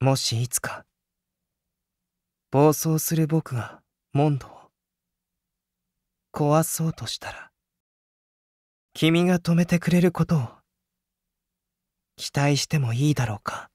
もしいつか暴走する僕がモンドを壊そうとしたら君が止めてくれることを期待してもいいだろうか